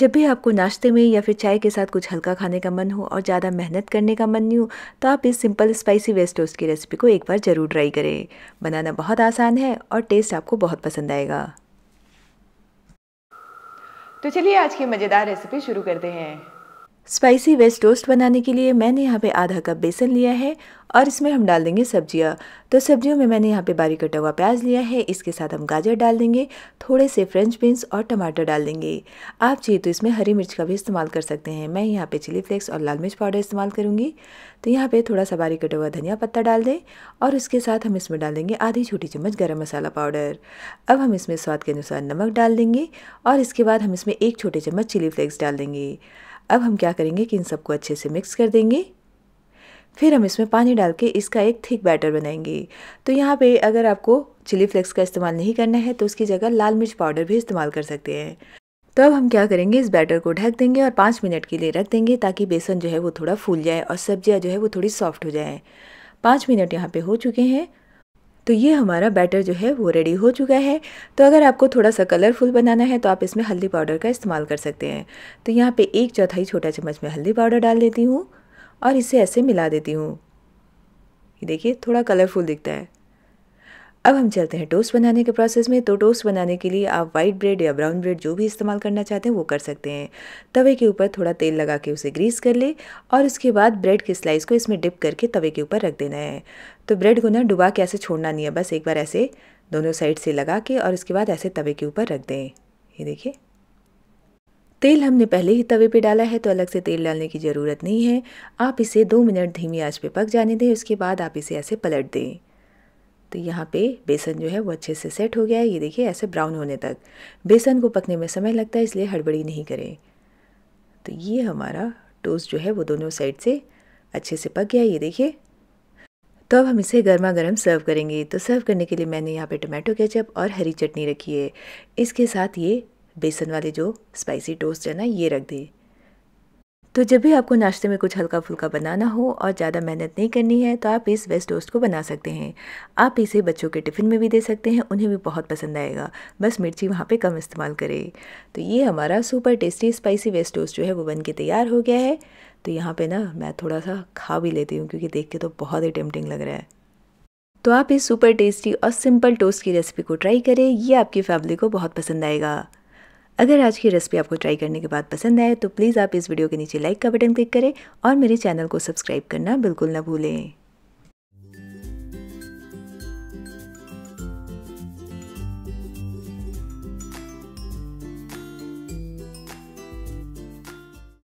जब भी आपको नाश्ते में या फिर चाय के साथ कुछ हल्का खाने का मन हो और ज़्यादा मेहनत करने का मन नहीं हो तो आप इस सिंपल स्पाइसी वेस्ट टोस्ट की रेसिपी को एक बार ज़रूर ट्राई करें बनाना बहुत आसान है और टेस्ट आपको बहुत पसंद आएगा तो चलिए आज की मज़ेदार रेसिपी शुरू करते हैं स्पाइसी वेज टोस्ट बनाने के लिए मैंने यहाँ पे आधा कप बेसन लिया है और इसमें हम डाल देंगे सब्जियाँ तो सब्जियों में मैंने यहाँ पे बारीक कटा हुआ प्याज लिया है इसके साथ हम गाजर डाल देंगे थोड़े से फ्रेंच बीन्स और टमाटर डाल देंगे आप चाहिए तो इसमें हरी मिर्च का भी इस्तेमाल कर सकते हैं मैं यहाँ पे चिली फ्लेक्स और लाल मिर्च पाउडर इस्तेमाल करूँगी तो यहाँ पर थोड़ा सा बारीक कटा हुआ धनिया पत्ता डाल दें और उसके साथ हम इसमें डाल देंगे आधी छोटी चम्मच गर्म मसाला पाउडर अब हम इसमें स्वाद के अनुसार नमक डाल देंगे और इसके बाद हम इसमें एक छोटे चम्मच चिली फ्लेक्स डाल देंगे अब हम क्या करेंगे कि इन सबको अच्छे से मिक्स कर देंगे फिर हम इसमें पानी डाल के इसका एक थिक बैटर बनाएंगे तो यहाँ पे अगर आपको चिली फ्लेक्स का इस्तेमाल नहीं करना है तो उसकी जगह लाल मिर्च पाउडर भी इस्तेमाल कर सकते हैं तो अब हम क्या करेंगे इस बैटर को ढक देंगे और पाँच मिनट के लिए रख देंगे ताकि बेसन जो है वो थोड़ा फूल जाए और सब्जियाँ जो है वो थोड़ी सॉफ्ट हो जाए पाँच मिनट यहाँ पर हो चुके हैं तो ये हमारा बैटर जो है वो रेडी हो चुका है तो अगर आपको थोड़ा सा कलरफुल बनाना है तो आप इसमें हल्दी पाउडर का इस्तेमाल कर सकते हैं तो यहाँ पे एक चौथाई छोटा चम्मच में हल्दी पाउडर डाल देती हूँ और इसे ऐसे मिला देती हूँ देखिए थोड़ा कलरफुल दिखता है अब हम चलते हैं टोस्ट बनाने के प्रोसेस में तो टोस्ट बनाने के लिए आप वाइट ब्रेड या ब्राउन ब्रेड जो भी इस्तेमाल करना चाहते हैं वो कर सकते हैं तवे के ऊपर थोड़ा तेल लगा के उसे ग्रीस कर ले और उसके बाद ब्रेड के स्लाइस को इसमें डिप करके तवे के ऊपर रख देना है तो ब्रेड को ना डुबा के ऐसे छोड़ना नहीं है बस एक बार ऐसे दोनों साइड से लगा के और उसके बाद ऐसे तवे के ऊपर रख दें ये देखिए तेल हमने पहले ही तवे पे डाला है तो अलग से तेल डालने की ज़रूरत नहीं है आप इसे दो मिनट धीमी आंच पे पक जाने दें उसके बाद आप इसे ऐसे पलट दें तो यहाँ पे बेसन जो है वो अच्छे से सेट हो गया है ये देखिए ऐसे ब्राउन होने तक बेसन को पकने में समय लगता है इसलिए हड़बड़ी नहीं करें तो ये हमारा टोस्ट जो है वो दोनों साइड से अच्छे से पक गया ये देखिए तो अब हम इसे गर्मा गर्म सर्व करेंगे तो सर्व करने के लिए मैंने यहाँ पे टोमेटो केचप और हरी चटनी रखी है इसके साथ ये बेसन वाले जो स्पाइसी टोस्ट है ना ये रख दें तो जब भी आपको नाश्ते में कुछ हल्का फुल्का बनाना हो और ज़्यादा मेहनत नहीं करनी है तो आप इस वेस्ट टोस्ट को बना सकते हैं आप इसे बच्चों के टिफ़िन में भी दे सकते हैं उन्हें भी बहुत पसंद आएगा बस मिर्ची वहाँ पे कम इस्तेमाल करें तो ये हमारा super tasty spicy west toast जो है वो बन के तैयार हो गया है तो यहाँ पर ना मैं थोड़ा सा खा भी लेती हूँ क्योंकि देख के तो बहुत ही टेम्पटिंग लग रहा है तो आप इस सुपर टेस्टी और सिंपल टोस्ट की रेसिपी को ट्राई करें ये आपकी फैमिली को बहुत पसंद आएगा अगर आज की रेसिपी आपको ट्राई करने के बाद पसंद आए तो प्लीज़ आप इस वीडियो के नीचे लाइक का बटन क्लिक करें और मेरे चैनल को सब्सक्राइब करना बिल्कुल ना भूलें